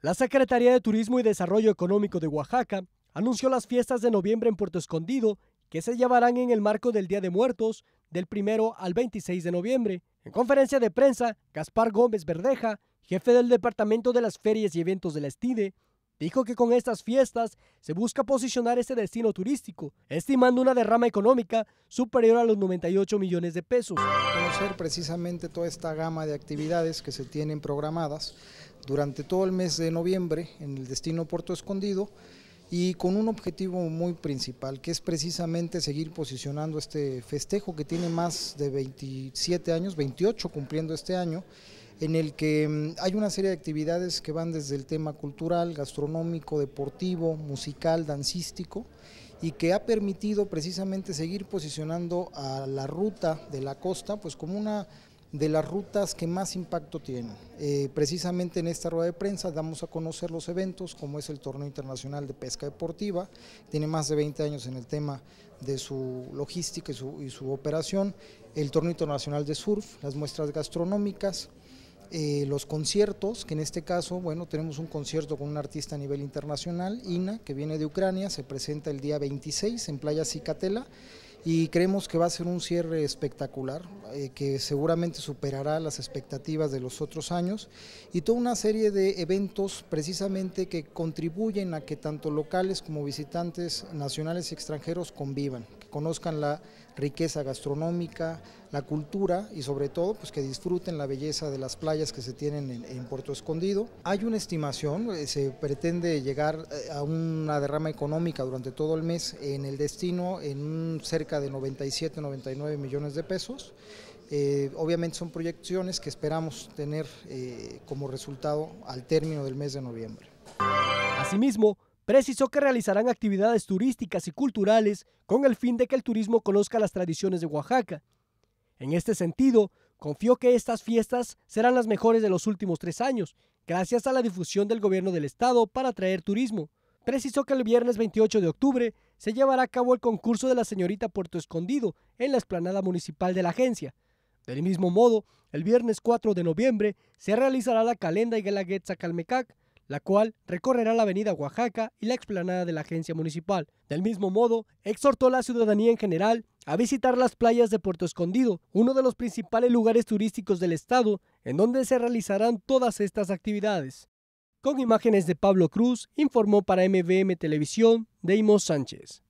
La Secretaría de Turismo y Desarrollo Económico de Oaxaca anunció las fiestas de noviembre en Puerto Escondido que se llevarán en el marco del Día de Muertos del 1 al 26 de noviembre. En conferencia de prensa, Gaspar Gómez Verdeja, jefe del Departamento de las Ferias y Eventos de la Estide, dijo que con estas fiestas se busca posicionar este destino turístico, estimando una derrama económica superior a los 98 millones de pesos. Conocer precisamente toda esta gama de actividades que se tienen programadas durante todo el mes de noviembre en el destino Puerto Escondido y con un objetivo muy principal, que es precisamente seguir posicionando este festejo que tiene más de 27 años, 28 cumpliendo este año, en el que mm, hay una serie de actividades que van desde el tema cultural, gastronómico, deportivo, musical, dancístico, y que ha permitido precisamente seguir posicionando a la ruta de la costa pues como una de las rutas que más impacto tienen. Eh, precisamente en esta rueda de prensa damos a conocer los eventos, como es el Torneo Internacional de Pesca Deportiva, tiene más de 20 años en el tema de su logística y su, operación, el Torneo Internacional de Surf, las muestras gastronómicas, eh, los conciertos, que en este caso, bueno, tenemos un concierto con un artista a nivel internacional, INA, que viene de Ucrania, se presenta el día 26 en Playa Cicatela, y creemos que va a ser un cierre espectacular, eh, que seguramente superará las expectativas de los otros años y toda una serie de eventos precisamente que contribuyen a que tanto locales como visitantes nacionales y extranjeros convivan conozcan la riqueza gastronómica, la cultura y sobre todo pues que disfruten la belleza de las playas que se tienen en, Puerto Escondido. Hay una estimación, eh, se pretende llegar eh, a una derrama económica durante todo el mes en el destino en cerca de 97-99 millones de pesos. Eh, obviamente son proyecciones que esperamos tener como resultado al término del mes de noviembre. Asimismo, precisó que realizarán actividades turísticas y culturales con el fin de que el turismo conozca las tradiciones de Oaxaca. En este sentido, confió que estas fiestas serán las mejores de los últimos tres años, gracias a la difusión del gobierno del estado para atraer turismo. Precisó que el viernes 28 de octubre se llevará a cabo el concurso de la señorita Puerto Escondido en la explanada municipal de la agencia. Del mismo modo, el viernes 4 de noviembre se realizará la calenda y Galaguetza Calmecac, la cual recorrerá la avenida Oaxaca y la explanada de la agencia municipal. Del mismo modo, exhortó a la ciudadanía en general a visitar las playas de Puerto Escondido, uno de los principales lugares turísticos del estado, en donde se realizarán todas estas actividades. Con imágenes de Pablo Cruz, informó para MVM Televisión, Deimos Sánchez.